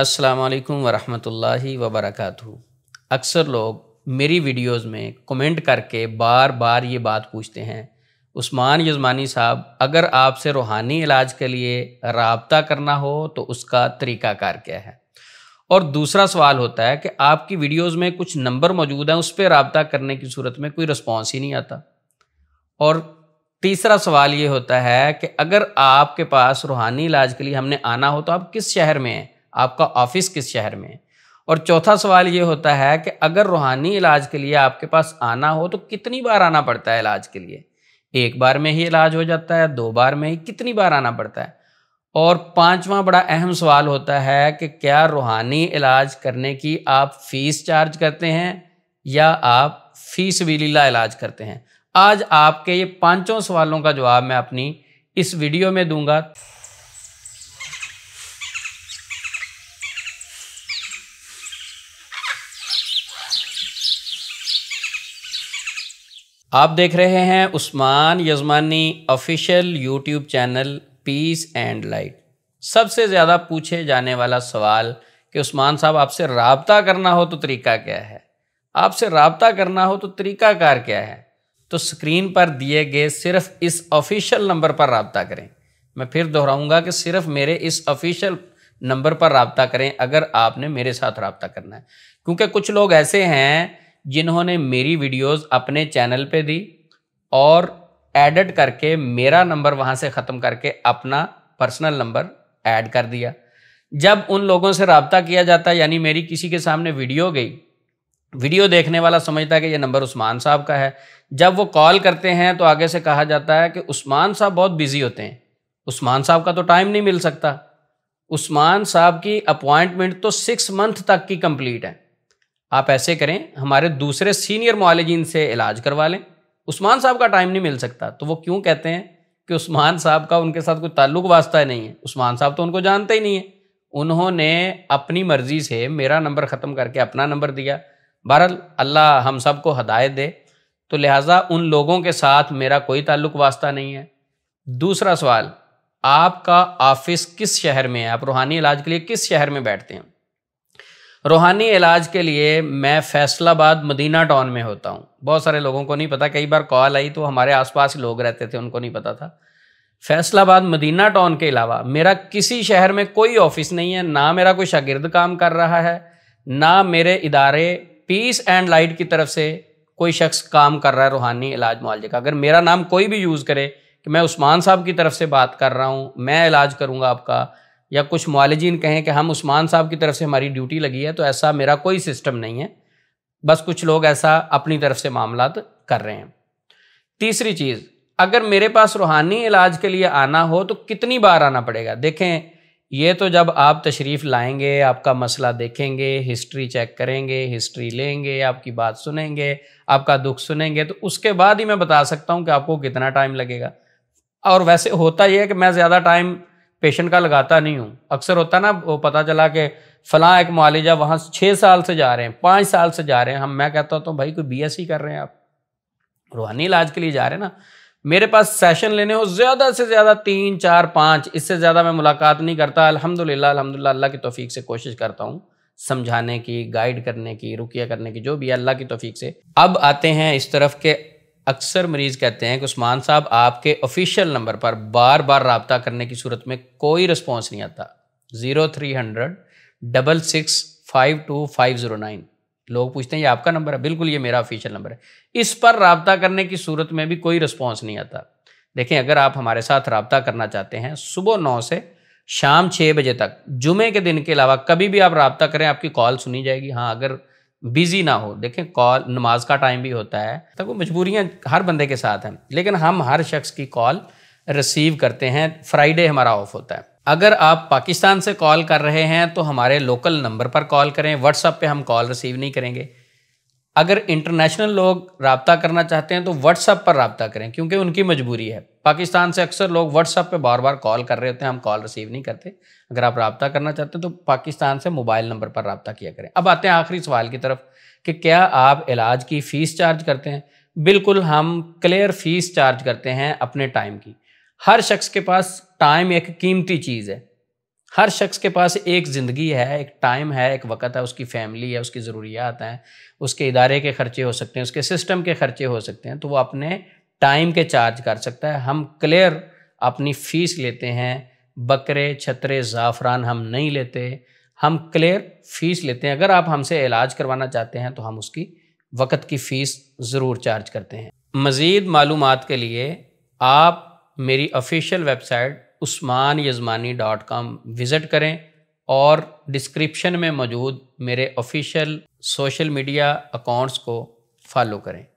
अस्सलाम वरहमतुल्लाहि वबरकातुहू अक्सर लोग मेरी वीडियोस में कमेंट करके बार बार ये बात पूछते हैं उस्मान यजमानी साहब अगर आपसे रूहानी इलाज के लिए रबता करना हो तो उसका तरीक़ाकार क्या है और दूसरा सवाल होता है कि आपकी वीडियोस में कुछ नंबर मौजूद हैं उस पर रबता करने की सूरत में कोई रिस्पॉन्स ही नहीं आता और तीसरा सवाल ये होता है कि अगर आपके पास रूहानी इलाज के लिए हमने आना हो तो आप किस शहर में हैं आपका ऑफिस किस शहर में और चौथा सवाल ये होता है कि अगर रूहानी इलाज के लिए आपके पास आना हो तो कितनी बार आना पड़ता है इलाज के लिए एक बार में ही इलाज हो जाता है दो बार में ही कितनी बार आना पड़ता है और पांचवा बड़ा अहम सवाल होता है कि क्या रूहानी इलाज करने की आप फीस चार्ज करते हैं या आप फीस वीलीला इलाज करते हैं आज आपके ये पांचों सवालों का जवाब मैं अपनी इस वीडियो में दूंगा आप देख रहे हैं Usman Yajmani official YouTube channel peace and light सबसे ज़्यादा पूछे जाने वाला सवाल कि उस्मान साहब आपसे रबता करना हो तो तरीका क्या है आपसे रबता करना हो तो तरीकाकार क्या है तो स्क्रीन पर दिए गए सिर्फ इस ऑफिशियल नंबर पर रबता करें मैं फिर दोहराऊंगा कि सिर्फ मेरे इस ऑफिशियल नंबर पर रबता करें अगर आपने मेरे साथ रबता करना है क्योंकि कुछ लोग ऐसे हैं जिन्होंने मेरी वीडियोस अपने चैनल पे दी और एडिट करके मेरा नंबर वहाँ से ख़त्म करके अपना पर्सनल नंबर ऐड कर दिया जब उन लोगों से रबता किया जाता यानी मेरी किसी के सामने वीडियो गई वीडियो देखने वाला समझता है कि यह नंबर उस्मान साहब का है जब वो कॉल करते हैं तो आगे से कहा जाता है कि उस्मान साहब बहुत बिज़ी होते हैं उस्मान साहब का तो टाइम नहीं मिल सकता उस्मान साहब की अपॉइंटमेंट तो सिक्स मंथ तक की कंप्लीट है आप ऐसे करें हमारे दूसरे सीनियर मालिजीन से इलाज करवा लें उस्मान साहब का टाइम नहीं मिल सकता तो वो क्यों कहते हैं कि उस्मान साहब का उनके साथ कोई ताल्लुक वास्ता नहीं है उस्मान साहब तो उनको जानते ही नहीं है उन्होंने अपनी मर्ज़ी से मेरा नंबर ख़त्म करके अपना नंबर दिया बहर अल्लाह हम सब को हदायत दे तो लिहाजा उन लोगों के साथ मेरा कोई ताल्लुक वास्ता नहीं है दूसरा सवाल आपका ऑफिस किस शहर में है आप रूहानी इलाज के लिए किस शहर में बैठते हैं रूहानी इलाज के लिए मैं फैसलाबाद मदीना टाउन में होता हूँ बहुत सारे लोगों को नहीं पता कई बार कॉल आई तो हमारे आसपास लोग रहते थे उनको नहीं पता था फैसलाबाद मदीना टाउन के अलावा मेरा किसी शहर में कोई ऑफिस नहीं है ना मेरा कोई शागिर्द काम कर रहा है ना मेरे इदारे पीस एंड लाइट की तरफ से कोई शख्स काम कर रहा है रूहानी इलाज मुआवजे का अगर मेरा नाम कोई भी यूज़ करे कि मैं उस्मान साहब की तरफ से बात कर रहा हूँ मैं इलाज करूँगा आपका या कुछ मालजिन कहें कि हम उस्मान साहब की तरफ से हमारी ड्यूटी लगी है तो ऐसा मेरा कोई सिस्टम नहीं है बस कुछ लोग ऐसा अपनी तरफ से मामला कर रहे हैं तीसरी चीज़ अगर मेरे पास रूहानी इलाज के लिए आना हो तो कितनी बार आना पड़ेगा देखें ये तो जब आप तशरीफ़ लाएंगे आपका मसला देखेंगे हिस्ट्री चेक करेंगे हिस्ट्री लेंगे आपकी बात सुनेंगे आपका दुख सुनेंगे तो उसके बाद ही मैं बता सकता हूँ कि आपको कितना टाइम लगेगा और वैसे होता ही है कि मैं ज़्यादा टाइम पेशेंट का लगाता नहीं हूँ अक्सर होता ना वो पता चला कि फ़लाँ एक मालिजा वहाँ छः साल से जा रहे हैं पाँच साल से जा रहे हैं हम मैं कहता हूँ तो भाई कोई बीएससी कर रहे हैं आप रूहानी इलाज के लिए जा रहे हैं ना मेरे पास सेशन लेने हो ज़्यादा से ज़्यादा तीन चार पाँच इससे ज़्यादा मैं मुलाकात नहीं करता अल्हम्दुलिल्लाह अल्हम्दुलिल्लाह अल्लाह की तोफ़ी से कोशिश करता हूँ समझाने की गाइड करने की रुकिया करने की जो भी अल्लाह की तोफ़ी से अब आते हैं इस तरफ के अक्सर मरीज़ कहते हैं कि उस्मान साहब आपके ऑफिशियल नंबर पर बार बार रबता करने की सूरत में कोई रिस्पॉन्स नहीं आता zero three hundred double six five two five zero nine लोग पूछते हैं ये आपका नंबर है बिल्कुल ये मेरा ऑफिशियल नंबर है इस पर रबता करने की सूरत में भी कोई रिस्पॉन्स नहीं आता देखें अगर आप हमारे साथ रबता करना चाहते हैं सुबह नौ से शाम छः बजे तक जुमे के दिन के अलावा कभी भी आप रबता करें आपकी कॉल सुनी जाएगी हाँ अगर बिजी ना हो देखें कॉल नमाज का टाइम भी होता है तो वो मजबूरियाँ हर बंदे के साथ हैं लेकिन हम हर शख्स की कॉल रिसीव करते हैं फ्राइडे हमारा ऑफ होता है अगर आप पाकिस्तान से कॉल कर रहे हैं तो हमारे लोकल नंबर पर कॉल करें व्हाट्सअप पे हम कॉल रिसीव नहीं करेंगे अगर इंटरनेशनल लोग रबता करना चाहते हैं तो व्हाट्सअप पर रबता करें क्योंकि उनकी मजबूरी है पाकिस्तान से अक्सर लोग व्हाट्सअप पे बार बार कॉल कर रहे होते हैं हम कॉल रिसीव नहीं करते अगर आप रबता करना चाहते हैं तो पाकिस्तान से मोबाइल नंबर पर रबता किया करें अब आते हैं आखिरी सवाल की तरफ कि क्या आप इलाज की फ़ीस चार्ज करते हैं बिल्कुल हम क्लियर फ़ीस चार्ज करते हैं अपने टाइम की हर शख्स के पास टाइम एक कीमती चीज़ है हर शख्स के पास एक ज़िंदगी है एक टाइम है एक वक्त है उसकी फैमिली है उसकी ज़रूरियात हैं उसके इदारे के ख़र्चे हो सकते हैं उसके सिस्टम के ख़र्चे हो सकते हैं तो वो अपने टाइम के चार्ज कर सकता है हम क्लियर अपनी फ़ीस लेते हैं बकरे छतरे ज़ाफ़रान हम नहीं लेते हम क्लियर फ़ीस लेते हैं अगर आप हमसे इलाज करवाना चाहते हैं तो हम उसकी वक़्त की फ़ीस ज़रूर चार्ज करते हैं मज़ीद मालूम के लिए आप मेरी official website Usman Yajmani dot com visit करें और डिस्क्रिप्शन में मौजूद मेरे ऑफिशियल सोशल मीडिया अकाउंट्स को फॉलो करें